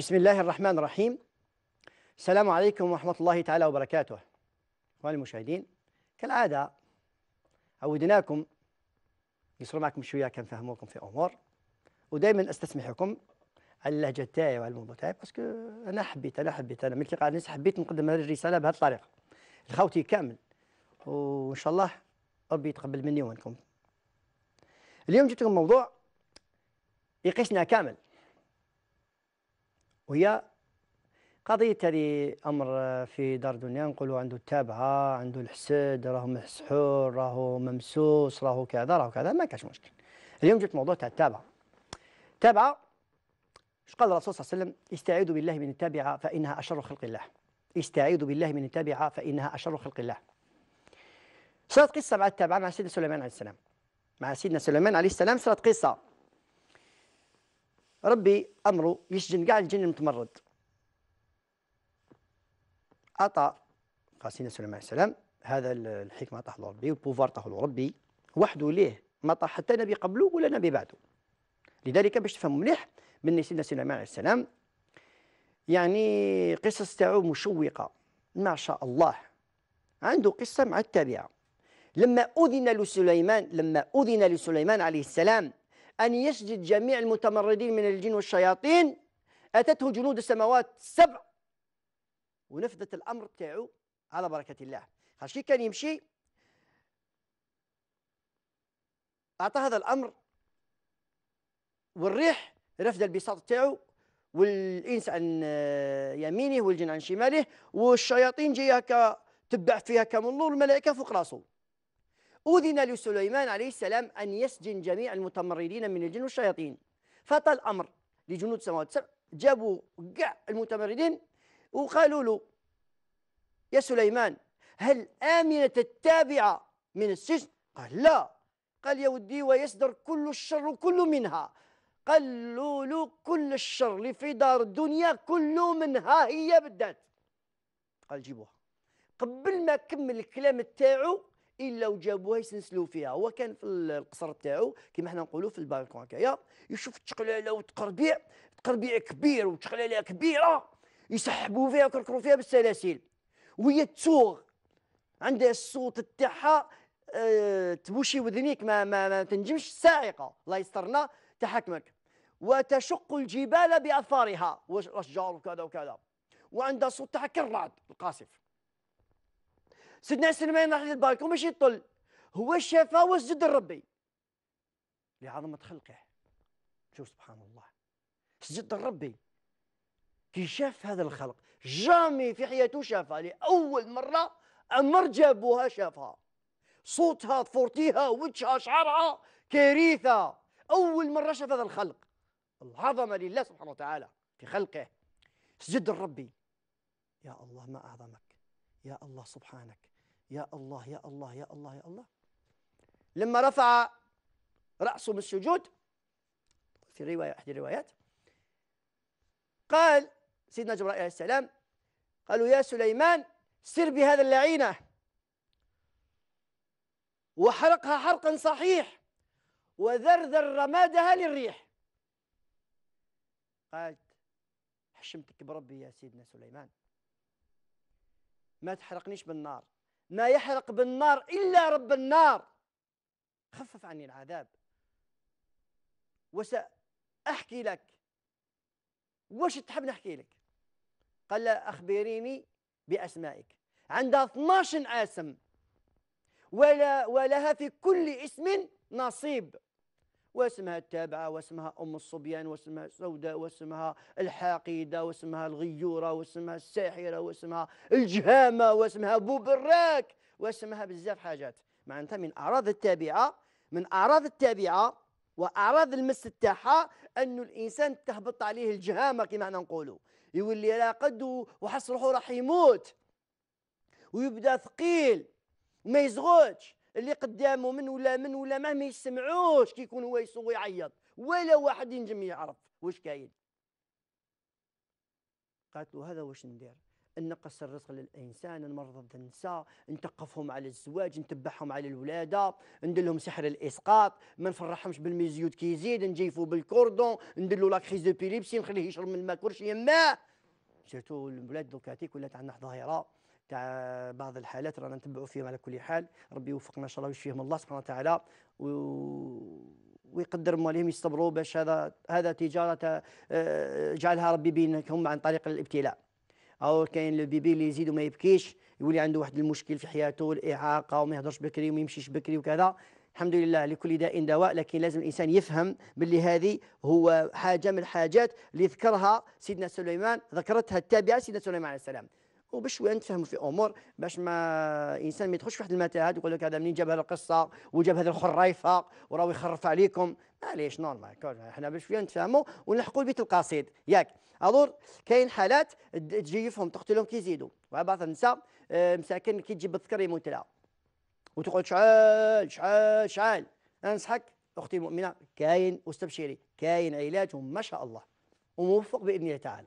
بسم الله الرحمن الرحيم السلام عليكم ورحمة الله تعالى وبركاته أخواني المشاهدين كالعادة عودناكم يصير معكم شوية كان فهموكم في أمور ودائما أستسمحكم على اللهجة تاعي وعلى الموضوع تاعي باسكو أنا حبيت أنا حبيت أنا ملي قاعد حبيت نقدم هذه الرسالة بهذه الطريقة لخوتي كامل وإن شاء الله ربي يتقبل مني ومنكم اليوم جبت لكم موضوع يقيسنا كامل وهي قضية تالي أمر في دار دنيا نقولوا عنده التابعة عنده الحسد راهو مسحور راهو ممسوس راهو كذا راهو كذا ما كاش مشكل اليوم جبت موضوع تاع التابعة التابعة اش قال الرسول صلى الله عليه وسلم استعيذوا بالله من التابعة فإنها أشر خلق الله استعيذوا بالله من التابعة فإنها أشر خلق الله صارت قصة مع التابعة مع سيدنا سليمان عليه السلام مع سيدنا سليمان عليه السلام صارت قصة ربي امره يسجن كاع الجن المتمرد اعطى سيدنا سليمان عليه السلام هذا الحكمه له ربي والبوفار له ربي وحده ليه ما طاح حتى نبي قبله ولا نبي بعده لذلك باش تفهموا مليح من سيدنا سليمان عليه السلام يعني قصص تاعو مشوقه ما شاء الله عنده قصه مع التابعه لما أذن لسليمان لما أذن لسليمان عليه السلام أن يسجد جميع المتمردين من الجن والشياطين أتته جنود السماوات السبع ونفذت الأمر تاعو على بركة الله هالشي كان يمشي أعطى هذا الأمر والريح رفد البساط تاعو والإنس عن يمينه والجن عن شماله والشياطين جاية تبع فيها كم النور الملائكة فوق راسه أذن لسليمان عليه السلام أن يسجن جميع المتمردين من الجن والشياطين فاتى الأمر لجنود سماوات السبع جابوا كاع المتمردين وقالوا له يا سليمان هل آمنة التابعة من السجن؟ قال لا قال يا ودي ويصدر كل الشر كل منها قالوا له كل الشر اللي في دار الدنيا كل منها هي بالذات قال جيبوها قبل ما كمل الكلام تاعو الا وجابوها يسنسلوا فيها هو كان في القصر تاعو كيما حنا نقولوا في البالكون هكايا يشوف التقلاله وتقربيع تقربيع كبير وتقلاله كبيره يسحبوا فيها ويكركروا فيها بالسلاسل وهي تسوغ عندها الصوت تاعها أه تبوشي وذنيك ما, ما, ما تنجمش سائقه الله يسترنا تحكمك وتشق الجبال باثارها واشجار وكذا وكذا وعندها صوت تاع كالرعد القاصف سيدنا سليمان راح للبركه وماشي يطل هو الشفاء والسجد لربي لعظمه خلقه شوف سبحان الله سجد لربي كي شاف هذا الخلق جامي في حياته شافها لاول مره امر جابوها شافها صوتها فورتيها وجهها شعرها كارثه اول مره شاف هذا الخلق العظمه لله سبحانه وتعالى في خلقه سجد لربي يا الله ما اعظمك يا الله سبحانك يا الله يا الله يا الله يا الله لما رفع رأسه من السجود في رواية أحد الروايات قال سيدنا جبرائيل عليه السلام قالوا يا سليمان سر بهذا اللعينة وحرقها حرقا صحيح وذرذر رمادها للريح قالت حشمتك بربي يا سيدنا سليمان ما تحرقنيش بالنار ما يحرق بالنار إلا رب النار خفف عني العذاب وسأحكي لك وش تحب نحكي لك قال له أخبريني بأسمائك عندها 12 اسم ولا ولها في كل اسم نصيب واسمها التابعة واسمها أم الصبيان واسمها السوداء واسمها الحاقيدة واسمها الغيورة واسمها الساحرة واسمها الجهامة واسمها أبو براك واسمها بزاف حاجات معناتها من أعراض التابعة من أعراض التابعة وأعراض المس تاعها أن الإنسان تهبط عليه الجهامة كما نقولوا يولي راقد وحس روحه راح يموت ويبدا ثقيل ما يزغوش اللي قدامه من ولا من ولا ما ما يسمعوش كي يكون هو يسوق يعيط ولا واحد ينجم يعرف واش كاين قالت له هذا واش ندير نقص الرزق للانسان نمرض النساء نثقفهم على الزواج نتبعهم على الولاده ندير لهم سحر الاسقاط ما نفرحهمش بالميزيود كي يزيد نجيفو بالكوردون ندير له لا كريز دو بيليبسي نخليه يشرب من الماء كرش يماه جاتو البلاد دوك هذيك ولات عندنا ظاهره تاع بعض الحالات رانا نتبعوا فيهم على كل حال ربي يوفقنا ان شاء الله ويشفيهم الله سبحانه وتعالى و... ويقدر مواليهم يصبروا باش هذا هذا تجاره آه، جعلها ربي بينكم عن طريق الابتلاء او كاين البيبي اللي يزيد وما يبكيش يولي عنده واحد المشكل في حياته الاعاقه وما يهضرش بكري وما يمشيش بكري وكذا الحمد لله لكل داء دواء لكن لازم الانسان يفهم باللي هذه هو حاجه من الحاجات اللي ذكرها سيدنا سليمان ذكرتها التابعه سيدنا سليمان عليه السلام وبشويه نتفهموا في امور باش ما الانسان ما يدخلش في واحد المتاهات يقول لك هذا منين جاب هذه القصه وجاب هذه الخريفه وراه يخرف عليكم معليش نورمال احنا بشويه نتفهموا ونلحقوا البيت القصيد ياك الور كاين حالات تجيفهم تقتلهم كي يزيدوا بعض النساء آه، مساكن كي تجيب الذكر يموت لها وتقعد شعال شعال شعال انصحك اختي مؤمنه كاين واستبشري كاين علاج وما شاء الله وموفق باذن الله تعالى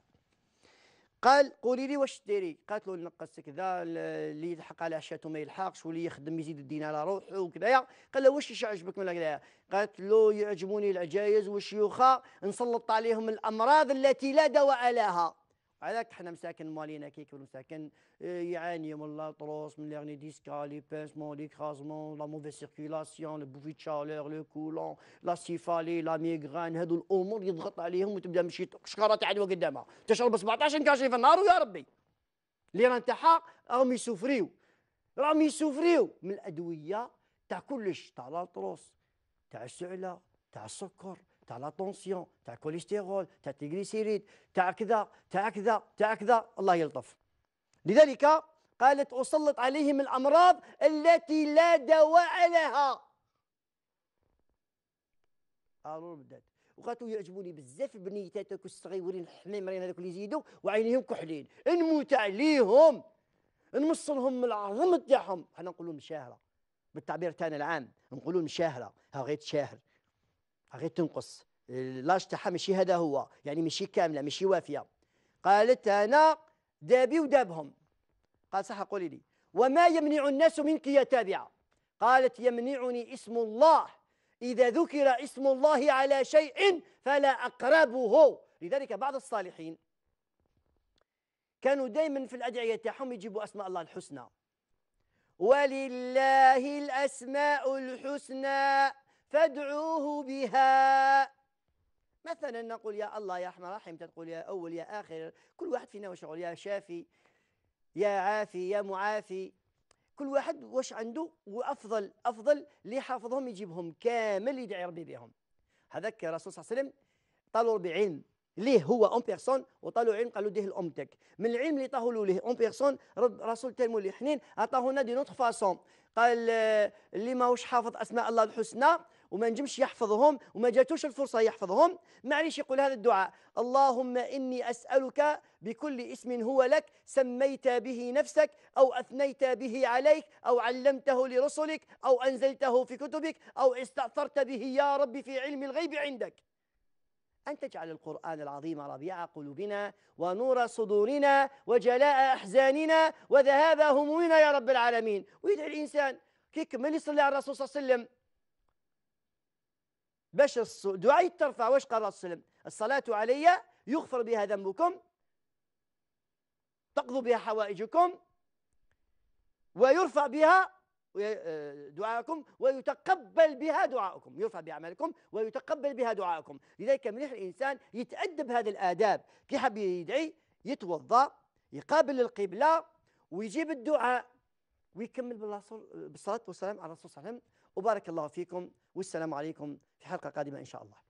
قال قولي لي واش ديري قالت له نقصت كذا اللي يلحق على عشاته ما يلحقش واللي يخدم يزيد الدين على روحه وكذا قال له واش يعجبك من كذايا قالت له يعجبوني العجايز والشيوخه نسلط عليهم الامراض التي لا دواء لها هذاك حنا مساكن مالينا كيك مساكن آه، يعاني من لا تروس من ليرني ديسكا لي بانسمون لي كراسمون لا موفي سيركيلاسيون لو بوفي تشالور لو كولون لا سيفالي لا ميغران هادو الامور يضغط عليهم وتبدا مشي تاع عدوى قدامها تشرب 17 كاشي في النهار ويا ربي راه تاعها راهم يسوفريو راهم يسوفريو من الادويه تاع كلش تاع لاطروس تاع السعله تاع السكر تاع لا طونسيون تاع الكوليسترول تاع التريغليسيريد تاع كذا تاع كذا تاع كذا الله يلطف لذلك قالت أسلط عليهم الأمراض التي لا دواء لها قالوا بدات وقالت يعجبوني بزاف بنيتاتك الصغيورين الحميمرين هذوك اللي يزيدوا وعينيهم كحلين نموت عليهم نمصلهم من العظم تاعهم حنا نقولوا مشاهره بالتعبير تاعنا العام نقولوا مشاهره ها غير تشاهر غير تنقص لاش تاعها ماشي هذا هو يعني ماشي كاملة ماشي وافية قالت أنا دابي ودابهم قال صح قولي لي وما يمنع الناس منك يا تابعة قالت يمنعني اسم الله إذا ذكر اسم الله على شيء فلا أقربه لذلك بعض الصالحين كانوا دائما في الأدعية تاعهم يجيبوا أسماء الله الحسنى ولله الأسماء الحسنى فادعوه بها مثلا نقول يا الله يا رحمة رحم تقول يا أول يا آخر كل واحد فينا وش يقول يا شافي يا عافي يا معافي كل واحد واش عنده وأفضل أفضل اللي حافظهم يجيبهم كامل يدعي ربي بهم هذاك الرسول صلى الله عليه وسلم طالوا بعلم ليه هو اون بيرسون وطالوا علم قالوا ديه الام من العلم اللي طاهوا ليه اون بيرسون رسول تلمو آه، اللي حنين عطاهونا دي نوتر فاسون قال اللي ماهوش حافظ اسماء الله الحسنى وما نجمش يحفظهم وما جاتوش الفرصة يحفظهم معليش يقول هذا الدعاء اللهم إني أسألك بكل اسم هو لك سميت به نفسك أو أثنيت به عليك أو علمته لرسلك أو أنزلته في كتبك أو استأثرت به يا ربي في علم الغيب عندك أن تجعل القرآن العظيم ربيع قلوبنا ونور صدورنا وجلاء أحزاننا وذهاب همومنا يا رب العالمين ويدعي الإنسان كيك من يصلي على الرسول صلى الله عليه وسلم باش الدعاء ترفع واش قال الرسول الصلاة علي يغفر بها ذنبكم تقضوا بها حوائجكم ويرفع بها آه، دعاءكم ويتقبل بها دعاءكم يرفع بعملكم ويتقبل بها دعاءكم لذلك مليح الإنسان يتأدب هذه الآداب كي حب يدعي يتوضأ يقابل القبلة ويجيب الدعاء ويكمل بالصلاة والسلام على الرسول صلى الله عليه وسلم وبارك الله فيكم والسلام عليكم في حلقة قادمة إن شاء الله